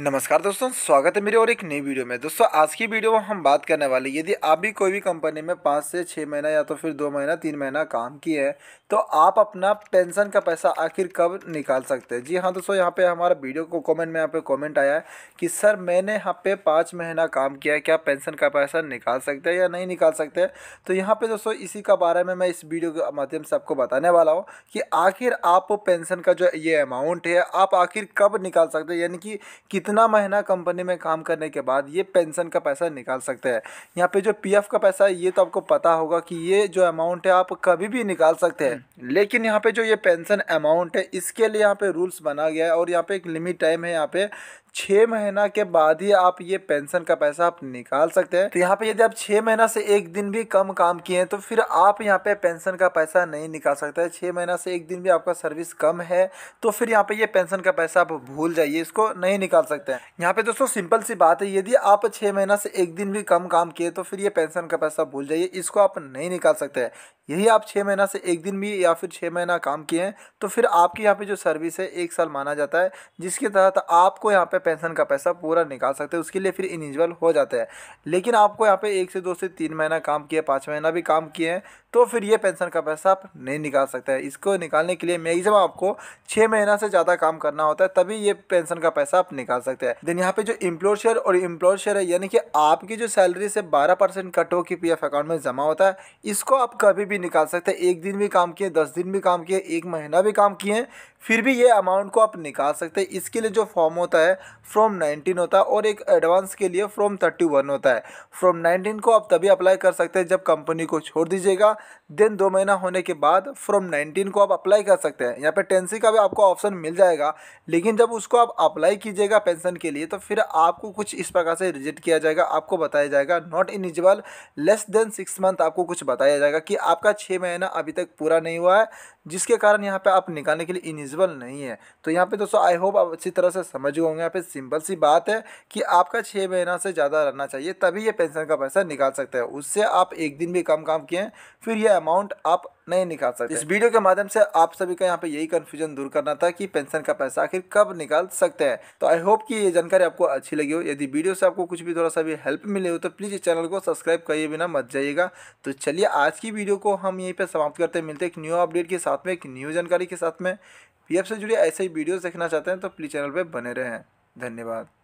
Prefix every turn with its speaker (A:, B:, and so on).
A: नमस्कार दोस्तों स्वागत है मेरे और एक नई वीडियो में दोस्तों आज की वीडियो में हम बात करने वाले यदि आप भी कोई भी कंपनी में पाँच से छः महीना या तो फिर दो महीना तीन महीना काम किए हैं तो आप अपना पेंशन का पैसा आखिर कब निकाल सकते हैं जी हाँ दोस्तों यहाँ पे हमारा वीडियो को कमेंट में यहाँ पे कमेंट आया है कि सर मैंने यहाँ पे पाँच महीना काम किया है क्या पेंशन का पैसा निकाल सकते हैं या नहीं निकाल सकते तो यहाँ पर दोस्तों इसी का बारे में मैं इस वीडियो के माध्यम से आपको बताने वाला हूँ कि आखिर आप पेंशन का जो ये अमाउंट है आप आखिर कब निकाल सकते हैं यानी कि इतना महीना कंपनी में काम करने के बाद ये पेंशन का पैसा निकाल सकते हैं यहाँ पे जो पीएफ का पैसा है ये तो आपको पता होगा कि ये जो अमाउंट है आप कभी भी निकाल सकते हैं हम्म। लेकिन यहाँ पे जो ये पेंशन अमाउंट है इसके लिए यहाँ पे रूल्स बना गया है और यहाँ पे एक लिमिट टाइम है यहाँ पे छः महीना के बाद ही आप ये पेंशन का पैसा आप निकाल सकते हैं तो यहाँ पे यदि आप छः महीना से एक दिन भी कम काम किए हैं तो फिर आप यहाँ पे पेंशन का पैसा नहीं निकाल सकते हैं छः महीना से एक दिन भी आपका सर्विस कम है तो फिर यहाँ पे ये पेंशन का पैसा आप भूल जाइए इसको नहीं निकाल सकते हैं यहाँ पे दोस्तों सिंपल सी बात है यदि आप छः महीना से एक दिन भी कम काम किए तो फिर ये पेंशन का पैसा भूल जाइए इसको आप नहीं निकाल सकते हैं यही आप छः महीना से एक दिन भी या फिर छः महीना काम किए हैं तो फिर आपकी यहाँ पे जो सर्विस है एक साल माना जाता है जिसके तहत आपको यहाँ पे पेंशन का पैसा पूरा निकाल सकते हैं उसके लिए फिर इनिजिबल हो जाता है लेकिन आपको यहाँ पे एक से दो से तीन महीना काम किया पाँच महीना भी काम किए हैं तो फिर ये पेंशन का पैसा आप नहीं निकाल सकते हैं इसको निकालने के लिए मैक्सिमम आपको छः महीना से ज़्यादा काम करना होता है तभी ये पेंशन का पैसा आप निकाल सकते हैं देन यहाँ पे जो इम्प्लोर शेयर और इम्प्लोर शेयर है यानी कि आपकी जो सैलरी से बारह परसेंट कट हो पी पी अकाउंट में जमा होता है इसको आप कभी भी निकाल सकते हैं एक दिन भी काम किए दस दिन भी काम किए एक महीना भी काम किए फिर भी ये अमाउंट को आप निकाल सकते हैं इसके लिए जो फॉर्म होता है फ्रॉम नाइनटीन होता है और एक एडवांस के लिए फ्रॉम थर्टी वन होता है फ्रॉम नाइनटीन को आप तभी अप्लाई कर सकते हैं जब कंपनी को छोड़ दीजिएगा देन दो महीना होने के बाद फ्रॉम नाइनटीन को आप अप्लाई कर सकते हैं यहाँ पर टेंसी का भी आपको ऑप्शन मिल जाएगा लेकिन जब उसको आप अप्लाई कीजिएगा पेंशन के लिए तो फिर आपको कुछ इस प्रकार से रिजेक्ट किया जाएगा आपको बताया जाएगा not eligible less than six month आपको कुछ बताया जाएगा कि आपका छः महीना अभी तक पूरा नहीं हुआ है जिसके कारण यहाँ पे आप निकालने के लिए इनिजिबल नहीं है तो यहाँ पे दोस्तों आई होप आप अच्छी तरह से समझ गए होंगे यहाँ पे सिंपल सी बात है कि आपका छः महीना से ज़्यादा रहना चाहिए तभी ये पेंशन का पैसा निकाल सकते हैं उससे आप एक दिन भी कम काम किए फिर ये अमाउंट आप नहीं निकाल सकते इस वीडियो के माध्यम से आप सभी का यहाँ पे यही कन्फ्यूजन दूर करना था कि पेंशन का पैसा आखिर कब निकाल सकते हैं तो आई होप कि ये जानकारी आपको अच्छी लगी हो यदि वीडियो से आपको कुछ भी थोड़ा सा भी हेल्प मिले हो तो प्लीज़ इस चैनल को सब्सक्राइब करिए बिना मत जाइएगा तो चलिए आज की वीडियो को हम यहीं पर समाप्त करते मिलते एक न्यू अपडेट के साथ में एक न्यू जानकारी के साथ में पी से जुड़े ऐसे ही वीडियोज़ देखना चाहते हैं तो प्लीज़ चैनल पर बने रहें धन्यवाद